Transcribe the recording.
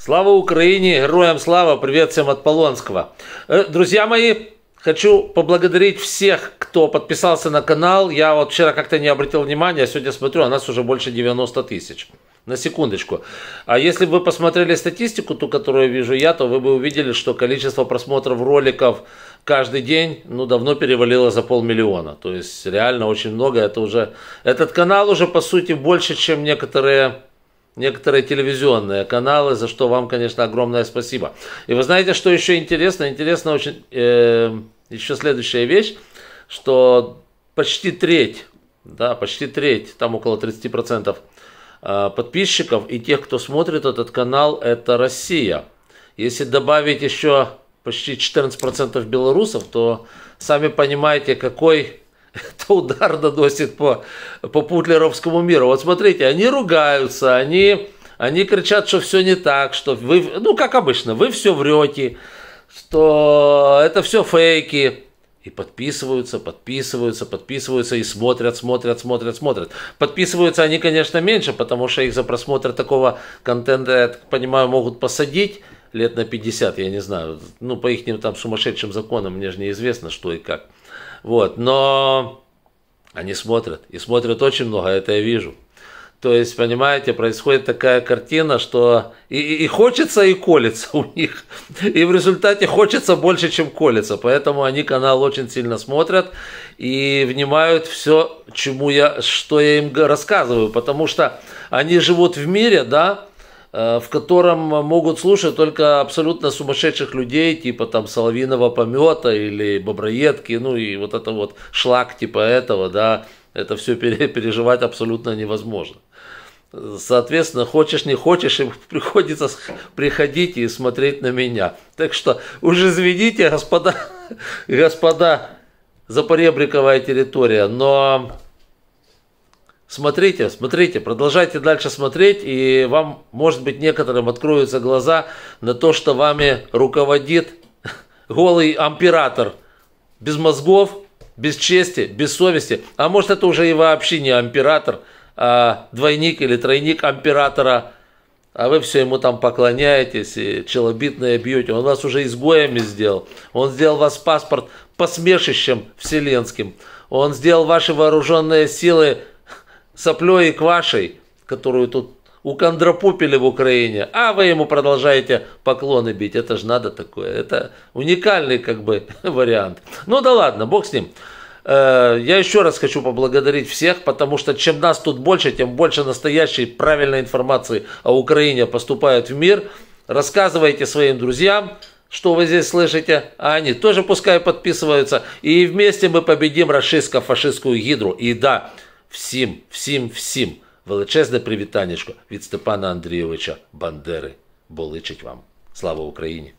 Слава Украине, героям слава, привет всем от Полонского. Э, друзья мои, хочу поблагодарить всех, кто подписался на канал. Я вот вчера как-то не обратил внимания, а сегодня смотрю, у а нас уже больше 90 тысяч. На секундочку. А если бы вы посмотрели статистику, ту, которую вижу я, то вы бы увидели, что количество просмотров роликов каждый день, ну, давно перевалило за полмиллиона. То есть реально очень много. Это уже, этот канал уже, по сути, больше, чем некоторые некоторые телевизионные каналы, за что вам, конечно, огромное спасибо. И вы знаете, что еще интересно? Интересно очень э, еще следующая вещь, что почти треть, да, почти треть, там около 30% э, подписчиков и тех, кто смотрит этот канал, это Россия. Если добавить еще почти 14% белорусов, то сами понимаете, какой это удар доносит по, по путлеровскому миру. Вот смотрите, они ругаются, они, они кричат, что все не так, что вы, ну как обычно, вы все врете, что это все фейки. И подписываются, подписываются, подписываются и смотрят, смотрят, смотрят, смотрят. Подписываются они, конечно, меньше, потому что их за просмотр такого контента, я так понимаю, могут посадить лет на 50, я не знаю. Ну, по их там сумасшедшим законам мне же неизвестно, что и как. Вот, но они смотрят, и смотрят очень много, это я вижу. То есть, понимаете, происходит такая картина, что и, и хочется, и колется у них. И в результате хочется больше, чем колется. Поэтому они канал очень сильно смотрят и внимают все, чему я, что я им рассказываю. Потому что они живут в мире, да, Э, в котором могут слушать только абсолютно сумасшедших людей, типа там Соловиного помета или Боброедки, ну и вот это вот шлак типа этого, да, это все переживать абсолютно невозможно. Соответственно, хочешь не хочешь, им приходится приходить и смотреть на меня. Так что уж извините, господа, господа, запоребриковая территория, но смотрите, смотрите, продолжайте дальше смотреть, и вам, может быть, некоторым откроются глаза на то, что вами руководит голый амператор, без мозгов, без чести, без совести. А может, это уже и вообще не амператор, а двойник или тройник амператора, а вы все ему там поклоняетесь и челобитное бьете. Он вас уже изгоями сделал. Он сделал вас паспорт посмешищем вселенским. Он сделал ваши вооруженные силы соплей и квашей, которую тут у укондропупили в Украине, а вы ему продолжаете поклоны бить. Это же надо такое. Это уникальный как бы вариант. Ну да ладно, бог с ним. Э, я еще раз хочу поблагодарить всех, потому что чем нас тут больше, тем больше настоящей правильной информации о Украине поступает в мир. Рассказывайте своим друзьям, что вы здесь слышите, а они тоже пускай подписываются. И вместе мы победим расистско-фашистскую гидру. И да, всім, всім, всім величезне привітаннячко від Степана Андрійовича Бандери. Бо личить вам. Слава Україні!